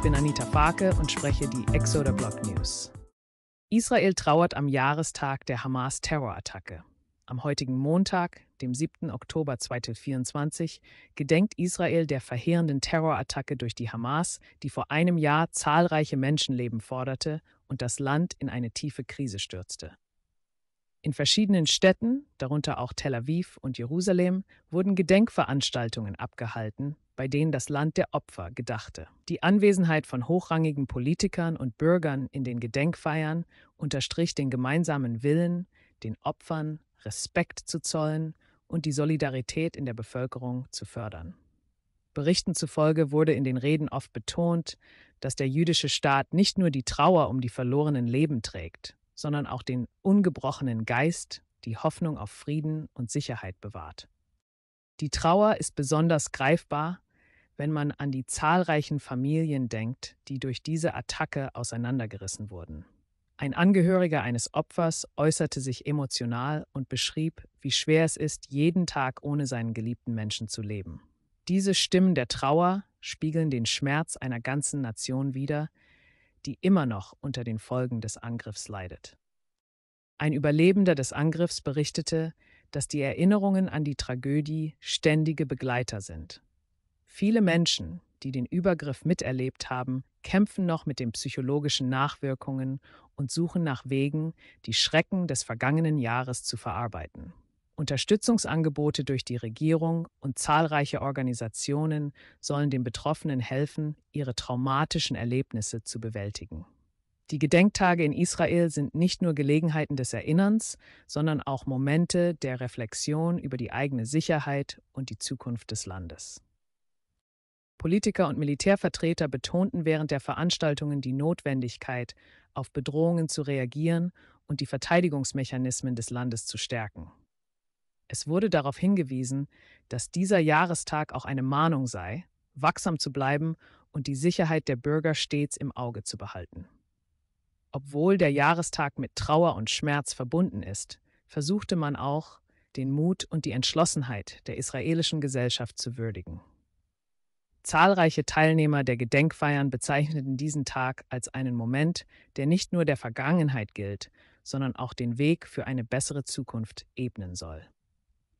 Ich bin Anita Farke und spreche die Exoder Block News. Israel trauert am Jahrestag der Hamas-Terrorattacke. Am heutigen Montag, dem 7. Oktober 2024, gedenkt Israel der verheerenden Terrorattacke durch die Hamas, die vor einem Jahr zahlreiche Menschenleben forderte und das Land in eine tiefe Krise stürzte. In verschiedenen Städten, darunter auch Tel Aviv und Jerusalem, wurden Gedenkveranstaltungen abgehalten, bei denen das Land der Opfer gedachte. Die Anwesenheit von hochrangigen Politikern und Bürgern in den Gedenkfeiern unterstrich den gemeinsamen Willen, den Opfern Respekt zu zollen und die Solidarität in der Bevölkerung zu fördern. Berichten zufolge wurde in den Reden oft betont, dass der jüdische Staat nicht nur die Trauer um die verlorenen Leben trägt, sondern auch den ungebrochenen Geist, die Hoffnung auf Frieden und Sicherheit bewahrt. Die Trauer ist besonders greifbar, wenn man an die zahlreichen Familien denkt, die durch diese Attacke auseinandergerissen wurden. Ein Angehöriger eines Opfers äußerte sich emotional und beschrieb, wie schwer es ist, jeden Tag ohne seinen geliebten Menschen zu leben. Diese Stimmen der Trauer spiegeln den Schmerz einer ganzen Nation wider, die immer noch unter den Folgen des Angriffs leidet. Ein Überlebender des Angriffs berichtete, dass die Erinnerungen an die Tragödie ständige Begleiter sind. Viele Menschen, die den Übergriff miterlebt haben, kämpfen noch mit den psychologischen Nachwirkungen und suchen nach Wegen, die Schrecken des vergangenen Jahres zu verarbeiten. Unterstützungsangebote durch die Regierung und zahlreiche Organisationen sollen den Betroffenen helfen, ihre traumatischen Erlebnisse zu bewältigen. Die Gedenktage in Israel sind nicht nur Gelegenheiten des Erinnerns, sondern auch Momente der Reflexion über die eigene Sicherheit und die Zukunft des Landes. Politiker und Militärvertreter betonten während der Veranstaltungen die Notwendigkeit, auf Bedrohungen zu reagieren und die Verteidigungsmechanismen des Landes zu stärken. Es wurde darauf hingewiesen, dass dieser Jahrestag auch eine Mahnung sei, wachsam zu bleiben und die Sicherheit der Bürger stets im Auge zu behalten. Obwohl der Jahrestag mit Trauer und Schmerz verbunden ist, versuchte man auch, den Mut und die Entschlossenheit der israelischen Gesellschaft zu würdigen. Zahlreiche Teilnehmer der Gedenkfeiern bezeichneten diesen Tag als einen Moment, der nicht nur der Vergangenheit gilt, sondern auch den Weg für eine bessere Zukunft ebnen soll.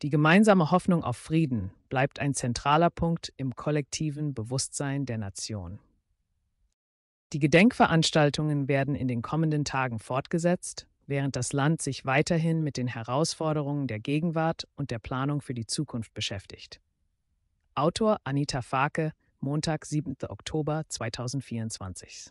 Die gemeinsame Hoffnung auf Frieden bleibt ein zentraler Punkt im kollektiven Bewusstsein der Nation. Die Gedenkveranstaltungen werden in den kommenden Tagen fortgesetzt, während das Land sich weiterhin mit den Herausforderungen der Gegenwart und der Planung für die Zukunft beschäftigt. Autor Anita Farke, Montag, 7. Oktober 2024.